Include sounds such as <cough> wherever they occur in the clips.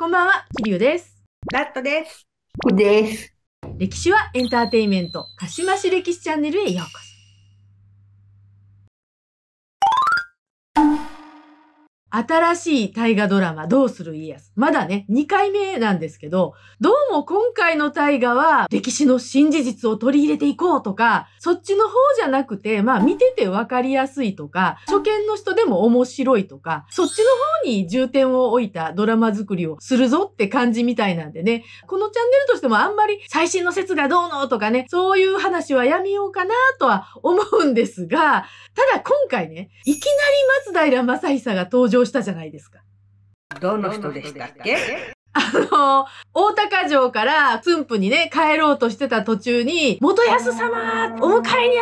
こんばんは、キリュウです。ラットです。です。歴史はエンターテイメント、かしまし歴史チャンネルへようこそ。新しい大河ドラマ、どうする家康。まだね、2回目なんですけど、どうも今回の大河は、歴史の新事実を取り入れていこうとか、そっちの方じゃなくて、まあ見ててわかりやすいとか、初見の人でも面白いとか、そっちの方に重点を置いたドラマ作りをするぞって感じみたいなんでね、このチャンネルとしてもあんまり最新の説がどうのとかね、そういう話はやめようかなとは思うんですが、ただ今回ね、いきなり松平正久が登場場したじゃないですか。どの人でしたっけあの、大高城から駿府にね、帰ろうとしてた途中に、元康様、お迎えに上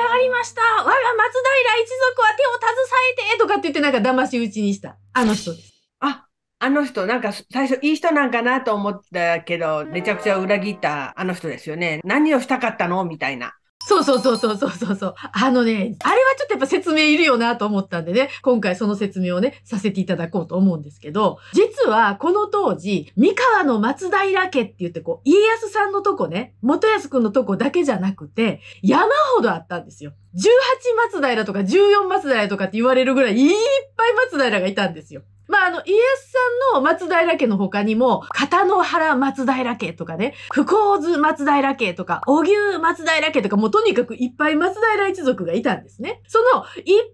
がりました我が松平一族は手を携えてとかって言ってなんか騙し討ちにした。あの人です。あ、あの人、なんか最初いい人なんかなと思ったけど、めちゃくちゃ裏切ったあの人ですよね。何をしたかったのみたいな。そうそうそうそうそうそうそう。あのね、あれはちょっとやっぱ説明いるよなと思ったんでね、今回その説明をね、させていただこうと思うんですけど、実はこの当時、三河の松平家って言ってこう、家康さんのとこね、元康くんのとこだけじゃなくて、山ほどあったんですよ。18松平とか14松平とかって言われるぐらいいっぱい松平がいたんですよ。まあ、あの、家康さんの松平家の他にも、片野原松平家とかね、福光図松平家とか、小牛松平家とか、もうとにかくいっぱい松平一族がいたんですね。その、いっぱいいる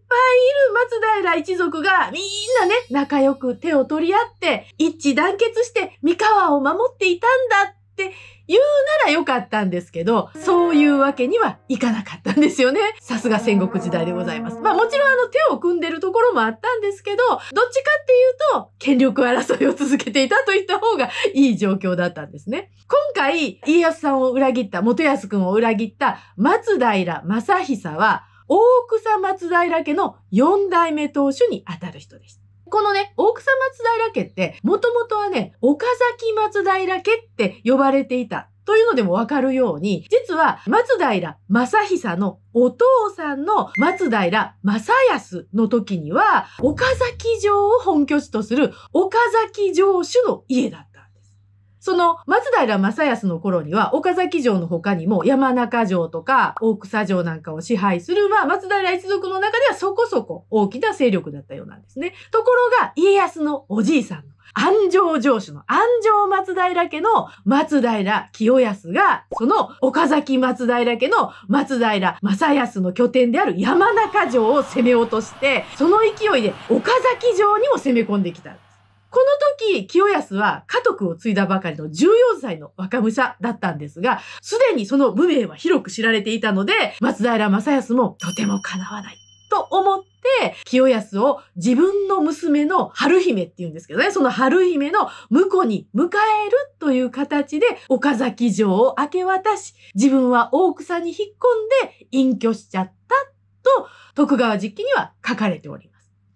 松平一族が、みんなね、仲良く手を取り合って、一致団結して、三河を守っていたんだって言うならよかったんですけど、そういうわけにはいかなかったんですよね。さすが戦国時代でございます。まあもちろんあの手を組んでるところもあったんですけど、どっちかっていうと、権力争いを続けていたといった方がいい状況だったんですね。今回、家康さんを裏切った、元康君を裏切った松平正久は、大草松平家の4代目当主にあたる人でした。このね、大草松平家って、もともとはね、岡崎松平家って呼ばれていたというのでもわかるように、実は松平正久のお父さんの松平正康の時には、岡崎城を本拠地とする岡崎城主の家だその松平正康の頃には、岡崎城の他にも山中城とか大草城なんかを支配する、まあ松平一族の中ではそこそこ大きな勢力だったようなんですね。ところが、家康のおじいさん安城城主の安城松平家の松平清康が、その岡崎松平家の松平正康の拠点である山中城を攻め落として、その勢いで岡崎城にも攻め込んできた。この時、清康は家督を継いだばかりの14歳の若武者だったんですが、すでにその無名は広く知られていたので、松平正康もとても叶わないと思って、清康を自分の娘の春姫って言うんですけどね、その春姫の婿に迎えるという形で岡崎城を明け渡し、自分は大草に引っ込んで隠居しちゃったと、徳川実記には書かれております。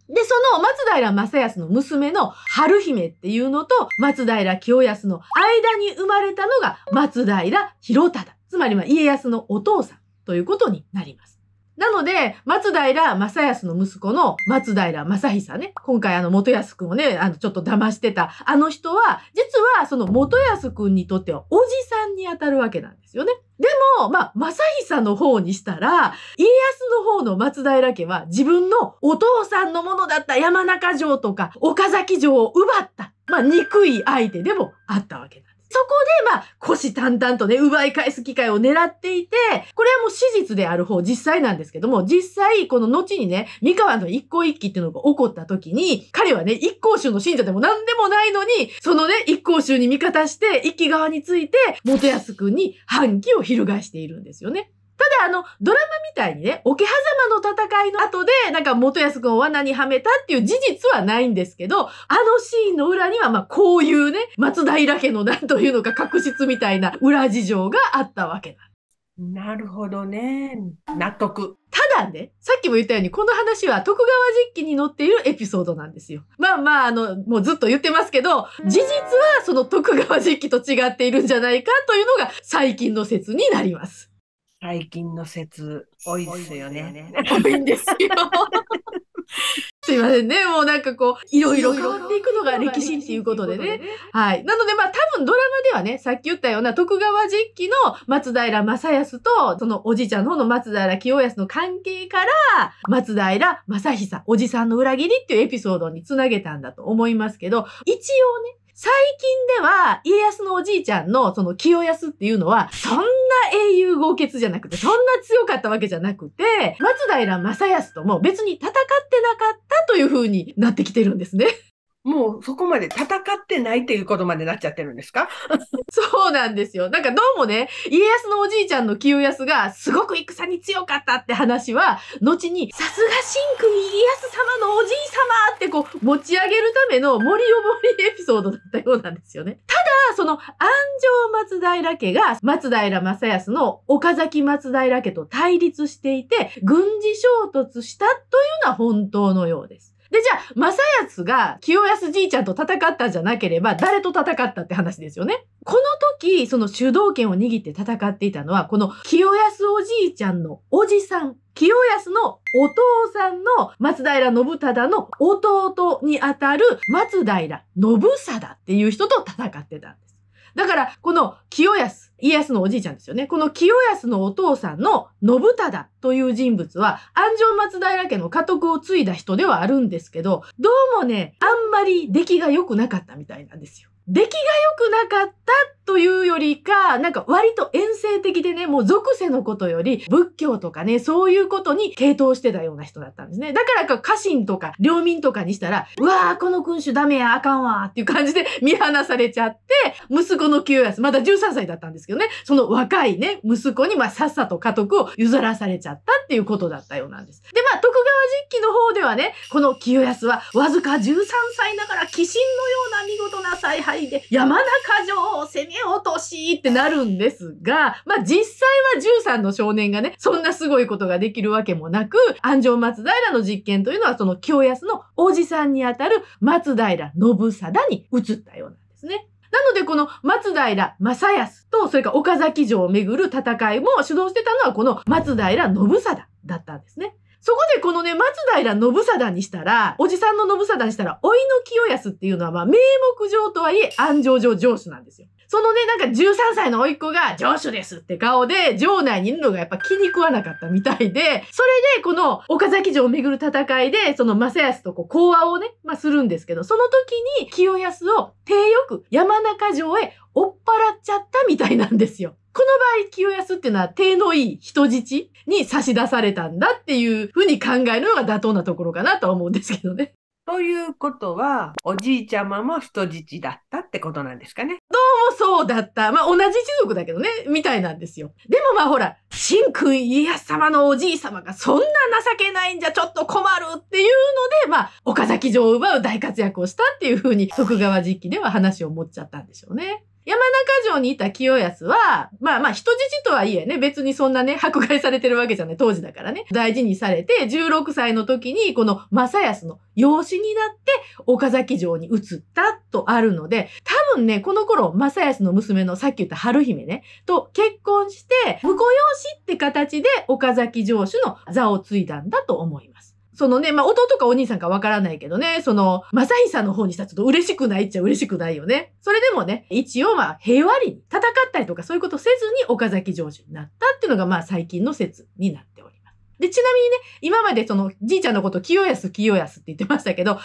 で、その松平正康の娘の春姫っていうのと松平清康の間に生まれたのが松平広忠。つまりは家康のお父さんということになります。なので、松平正康の息子の松平正久ね。今回あの元康くんをね、あのちょっと騙してたあの人は、実はその元康くんにとってはおじさんに当たるわけなんですよね。でも、まあ、正久の方にしたら、家康の方の松平家は自分のお父さんのものだった山中城とか岡崎城を奪った、まあ、憎い相手でもあったわけなんです。そこで、まあ、虎々とね、奪い返す機会を狙っていて、これはもう史実である方、実際なんですけども、実際、この後にね、三河の一向一揆っていうのが起こった時に、彼はね、一向宗の信者でも何でもないのに、そのね、一向宗に味方して、一揆側について、元康くんに反旗を翻しているんですよね。ただ、あの、ドラマみたいにね、桶狭間の戦いの後で、なんか元康くんを罠にはめたっていう事実はないんですけど、あのシーンの裏には、まあ、こういうね、松平家のなんというのか、確実みたいな裏事情があったわけななるほどね。納得。ただね、さっきも言ったように、この話は徳川実機に載っているエピソードなんですよ。まあまあ、あの、もうずっと言ってますけど、事実はその徳川実機と違っているんじゃないかというのが最近の説になります。最近の説多いですよね。多いんですよ。<laughs> すいませんね。もうなんかこう、いろいろ変わっていくのが歴史っていうことでね。はい。なのでまあ多分ドラマではね、さっき言ったような徳川実機の松平正康と、そのおじいちゃんの方の松平清康の関係から、松平正久、おじさんの裏切りっていうエピソードにつなげたんだと思いますけど、一応ね、最近では家康のおじいちゃんのその清康っていうのは、そんな英雄豪傑じゃなくて、そんな強かったわけじゃなくて、松平正康とも別に戦ってなかったという風になってきてるんですね。もうそこまで戦ってないっていうことまでなっちゃってるんですか <laughs> そうなんですよ。なんかどうもね、家康のおじいちゃんの清康がすごく戦に強かったって話は、後にさすが神君家康様のおじい様ってこう持ち上げるための森を森エピソードだったようなんですよね。ただ、その安城松平家が松平正康の岡崎松平家と対立していて、軍事衝突したというのは本当のようです。で、じゃあ、正康が清康じいちゃんと戦ったんじゃなければ、誰と戦ったって話ですよね。この時、その主導権を握って戦っていたのは、この清康おじいちゃんのおじさん、清康のお父さんの松平信忠の弟にあたる松平信貞っていう人と戦ってたんです。だから、この清康家康のおじいちゃんですよね。この清康のお父さんの信忠という人物は、安城松平家の家督を継いだ人ではあるんですけど、どうもね、あんまり出来が良くなかったみたいなんですよ。出来が良くなかったというよりか、なんか割と遠征的でね、もう俗世のことより仏教とかね、そういうことに傾倒してたような人だったんですね。だからか家臣とか領民とかにしたら、うわー、この君主ダメや、あかんわっていう感じで見放されちゃって、息子の清康、まだ13歳だったんですけどね、その若いね、息子にまあさっさと家督を譲らされちゃったっていうことだったようなんです。で、まあ徳川実記の方ではね、この清康はわずか13歳ながら鬼神のような見事な采配いで山中城を攻め落としってなるんですが、まあ実際は13の少年がね、そんなすごいことができるわけもなく、安城松平の実験というのはその清康のおじさんにあたる松平信貞に移ったようなんですね。なのでこの松平正康とそれから岡崎城をめぐる戦いも主導してたのはこの松平信貞だったんですね。そこでこのね、松平信貞にしたら、おじさんの信貞にしたら、老いの清康っていうのは、まあ、名目上とはいえ、安城上城主なんですよ。そのね、なんか13歳の甥っ子が、城主ですって顔で、城内にいるのがやっぱ気に食わなかったみたいで、それで、この岡崎城をめぐる戦いで、その正康とこう、講和をね、まあ、するんですけど、その時に清康を手よく山中城へ追っ払っちゃったみたいなんですよ。この場合、清安っていうのは、手のいい人質に差し出されたんだっていうふうに考えるのが妥当なところかなと思うんですけどね。ということは、おじいちゃまも人質だったってことなんですかね。どうもそうだった。まあ、同じ一族だけどね、みたいなんですよ。でもまあほら、神君家康様のおじい様がそんな情けないんじゃちょっと困るっていうので、まあ、岡崎城を奪う大活躍をしたっていうふうに、徳川実機では話を持っちゃったんでしょうね。山中城にいた清康は、まあまあ人質とはいえね、別にそんなね、迫害されてるわけじゃない、当時だからね。大事にされて、16歳の時に、この正康の養子になって、岡崎城に移ったとあるので、多分ね、この頃、正康の娘のさっき言った春姫ね、と結婚して、婿養子って形で岡崎城主の座を継いだんだと思います。そのね、まあ、弟かお兄さんかわからないけどね、その、正久の方にしたらちょっと嬉しくないっちゃ嬉しくないよね。それでもね、一応まあ、平和に戦ったりとかそういうことせずに岡崎城主になったっていうのがまあ、最近の説になっております。で、ちなみにね、今までその、じいちゃんのこと、清安清安って言ってましたけど、岡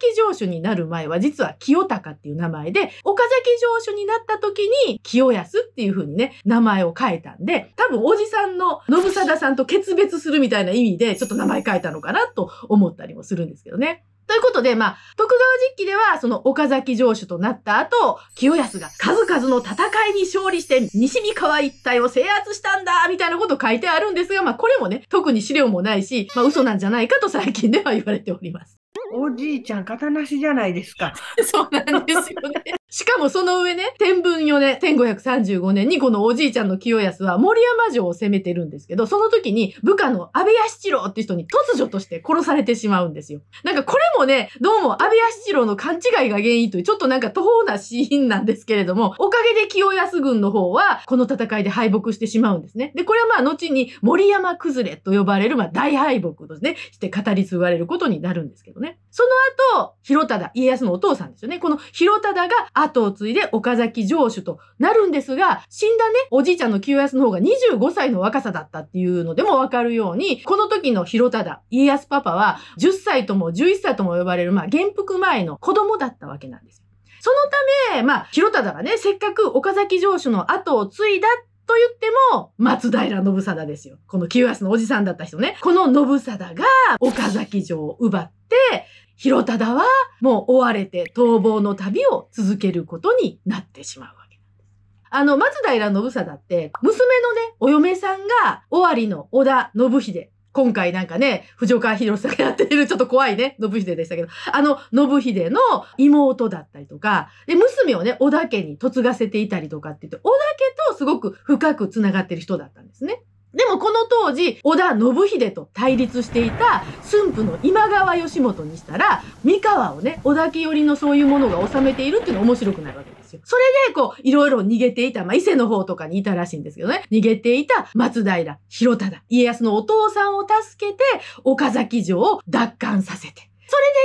崎城主になる前は、実は清高っていう名前で、岡崎城主になった時に、清安っていう風にね、名前を変えたんで、多分おじさんの信貞さんと決別するみたいな意味で、ちょっと名前変えたのかなと思ったりもするんですけどね。ということで、まあ、徳川実機では、その岡崎城主となった後、清康が数々の戦いに勝利して、西三河一帯を制圧したんだみたいなこと書いてあるんですが、まあ、これもね、特に資料もないし、まあ、嘘なんじゃないかと最近では言われております。おじいちゃん、型なしじゃないですか。<laughs> そうなんですよね。しかもその上ね、天文4年、1535年にこのおじいちゃんの清康は森山城を攻めてるんですけど、その時に部下の安倍康七郎って人に突如として殺されてしまうんですよ。なんかこれもね、どうも安倍康七郎の勘違いが原因という、ちょっとなんか途方なシーンなんですけれども、おかげで清康軍の方はこの戦いで敗北してしまうんですね。で、これはまあ後に森山崩れと呼ばれるまあ大敗北とね、して語り継がれることになるんですけどね。その後、広忠、家康のお父さんですよね。この広忠が後を継いで岡崎城主となるんですが、死んだね、おじいちゃんの清康の方が25歳の若さだったっていうのでもわかるように、この時の広忠、家康パパは10歳とも11歳とも呼ばれる、まあ、元服前の子供だったわけなんですよ。そのため、まあ、広忠がね、せっかく岡崎城主の後を継いだと言っても、松平信貞ですよ。この清康のおじさんだった人ね。この信貞が岡崎城を奪って、広忠はもう追われて逃亡の旅を続けることになってしまうわけなんです。あの、松平信貞って、娘のね、お嫁さんが尾張の織田信秀。今回なんかね、藤岡弘さんがやっている、ちょっと怖いね、信秀でしたけど、あの、信秀の妹だったりとか、で、娘をね、織田家に嫁がせていたりとかって言って、織田家とすごく深く繋がってる人だったんですね。でもこの当時、織田信秀と対立していた駿府の今川義元にしたら、三河をね、織田家寄りのそういうものが治めているっていうの面白くなるわけですよ。それで、こう、いろいろ逃げていた、まあ、伊勢の方とかにいたらしいんですけどね、逃げていた松平、広忠、家康のお父さんを助けて、岡崎城を奪還させて。それ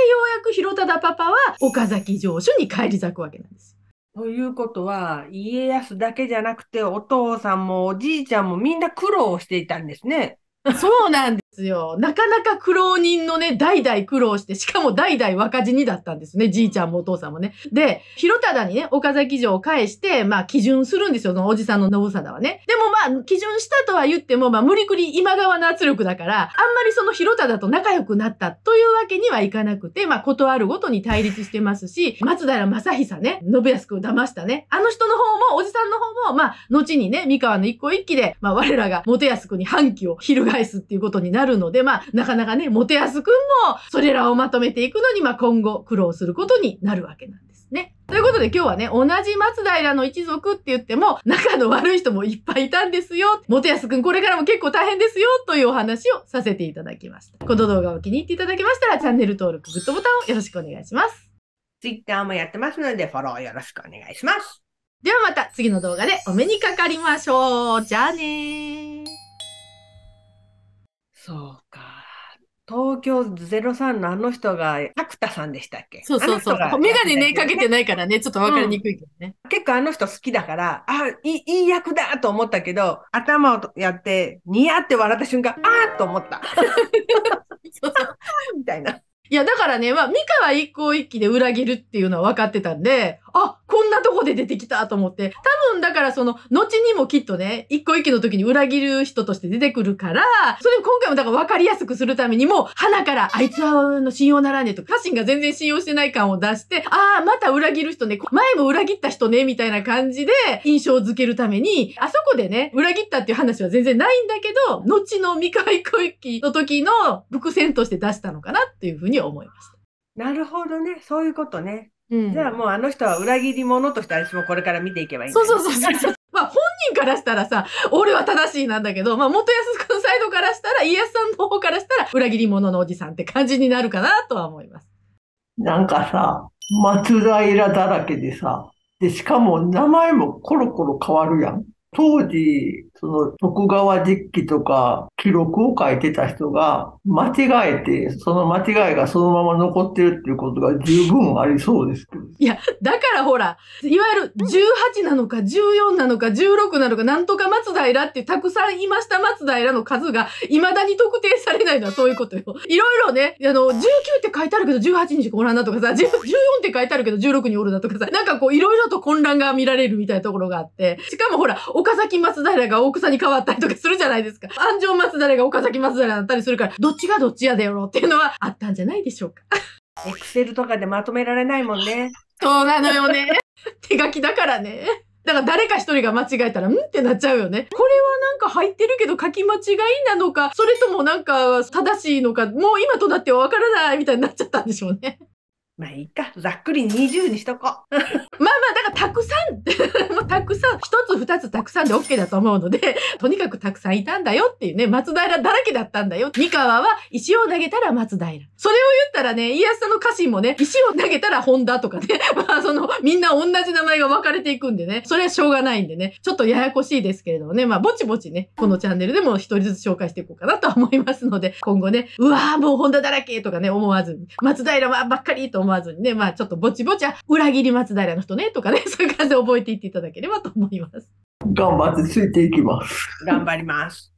でようやく広忠パパは岡崎城主に返り咲くわけなんです。ということは、家康だけじゃなくて、お父さんもおじいちゃんもみんな苦労をしていたんですね。<laughs> そうなんですですよ。なかなか苦労人のね、代々苦労して、しかも代々若死にだったんですね。じいちゃんもお父さんもね。で、広忠にね、岡崎城を返して、まあ、基準するんですよ。そのおじさんの信貞はね。でもまあ、基準したとは言っても、まあ、無理くり今川の圧力だから、あんまりその広忠と仲良くなったというわけにはいかなくて、まあ、断るごとに対立してますし、松平正久ね、信康を騙したね。あの人の方も、おじさんの方も、まあ、後にね、三河の一向一揆で、まあ、我らが元康君に反旗を翻すっていうことになるなるので、まあ、なかなかね、モテやすくんも、それらをまとめていくのに、まあ、今後苦労することになるわけなんですね。ということで今日はね、同じ松平の一族って言っても、仲の悪い人もいっぱいいたんですよ。元安くんこれからも結構大変ですよというお話をさせていただきました。この動画を気に入っていただけましたら、チャンネル登録、グッドボタンをよろしくお願いします。Twitter もやってますので、フォローよろしくお願いします。ではまた次の動画でお目にかかりましょう。じゃあねー。そうか。東京03のあの人が、角田さんでしたっけそうそうそう。ね、かけてないからね、ちょっとわかりにくいけどね、うん、結構あの人好きだから、あ、いい、い役だと思ったけど、頭をやって、ニヤって笑った瞬間、あーと思った。そうそう <laughs> みたいな。いや、だからね、まあ、三河一向一揆で裏切るっていうのは分かってたんで、あ、こんなとこで出てきたと思って。多分だからその、後にもきっとね、一個一個の時に裏切る人として出てくるから、それを今回もだから分かりやすくするためにも、花から、あいつはの信用ならねえと家臣が全然信用してない感を出して、ああ、また裏切る人ね、前も裏切った人ね、みたいな感じで印象づけるために、あそこでね、裏切ったっていう話は全然ないんだけど、後の未開一域の時の伏線として出したのかなっていうふうに思いました。なるほどね。そういうことね。じゃあもうあの人は裏切り者として私もこれから見ていけばいいんだ、ね、そうそうそうそう。<laughs> まあ本人からしたらさ、俺は正しいなんだけど、まあ元康君サイドからしたら、家康さんの方からしたら、裏切り者のおじさんって感じになるかなとは思います。なんかさ、松平だらけでさ、で、しかも名前もコロコロ変わるやん。当時、その徳川実記とか記録を書いてた人が間違えて、その間違いがそのまま残ってるっていうことが十分ありそうですけど。いや、だからほら、いわゆる18なのか14なのか16なのかなんとか松平ってたくさんいました松平の数が未だに特定されないのはそういうことよ。いろいろね、あの、19って書いてあるけど18にしかおらんなとかさ、14って書いてあるけど16におるなとかさ、なんかこういろいろと混乱が見られるみたいなところがあって、しかもほら、お岡崎松平が大草に変わったりとかするじゃないですか。安城松平が岡崎松平だったりするから、どっちがどっちやだよろっていうのはあったんじゃないでしょうか。エクセルとかでまとめられないもんね。そうなのよね。<laughs> 手書きだからね。だから誰か一人が間違えたら、んってなっちゃうよね。これはなんか入ってるけど書き間違いなのか、それともなんか正しいのか、もう今となってはわからないみたいになっちゃったんでしょうね。まあいいか。ざっくり20にしとこう。<laughs> たくさん <laughs> たくさん、一つ二つたくさんで OK だと思うので、<laughs> とにかくたくさんいたんだよっていうね、松平だらけだったんだよ。三河は石を投げたら松平。それを言ったらね、家康さんの家臣もね、石を投げたら本田とかね、<laughs> まあその、みんな同じ名前が分かれていくんでね、それはしょうがないんでね、ちょっとややこしいですけれどもね、まあぼちぼちね、このチャンネルでも一人ずつ紹介していこうかなと思いますので、今後ね、うわーもう本田だらけとかね、思わずに、松平はばっかりと思わずにね、まあちょっとぼちぼち、裏切り松平の人ね、とかね、<laughs> そういう感じで覚えていっていただければと思います。頑張ってついていきます。頑張ります。